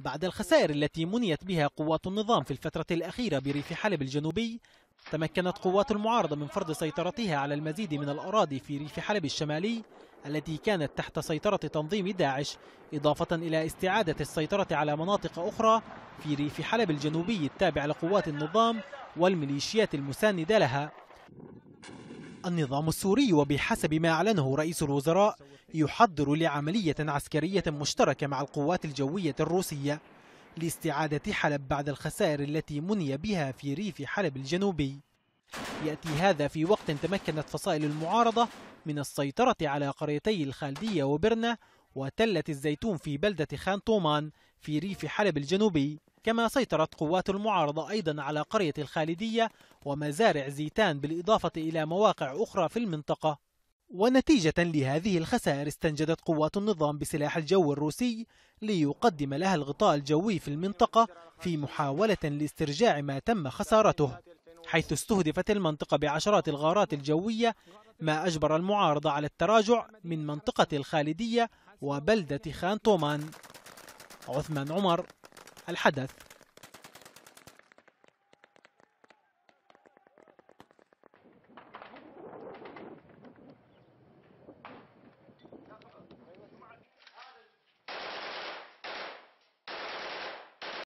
بعد الخسائر التي منيت بها قوات النظام في الفترة الأخيرة بريف حلب الجنوبي تمكنت قوات المعارضة من فرض سيطرتها على المزيد من الأراضي في ريف حلب الشمالي التي كانت تحت سيطرة تنظيم داعش إضافة إلى استعادة السيطرة على مناطق أخرى في ريف حلب الجنوبي التابع لقوات النظام والميليشيات المساندة لها النظام السوري وبحسب ما أعلنه رئيس الوزراء يحضر لعملية عسكرية مشتركة مع القوات الجوية الروسية لاستعادة حلب بعد الخسائر التي مني بها في ريف حلب الجنوبي يأتي هذا في وقت تمكنت فصائل المعارضة من السيطرة على قريتي الخالدية وبرنا وتلة الزيتون في بلدة خان طومان في ريف حلب الجنوبي كما سيطرت قوات المعارضة أيضا على قرية الخالدية ومزارع زيتان بالإضافة إلى مواقع أخرى في المنطقة ونتيجة لهذه الخسائر استنجدت قوات النظام بسلاح الجو الروسي ليقدم لها الغطاء الجوي في المنطقة في محاولة لاسترجاع ما تم خسارته حيث استهدفت المنطقة بعشرات الغارات الجوية ما أجبر المعارضة على التراجع من منطقة الخالدية وبلدة خان تومان عثمان عمر الحدث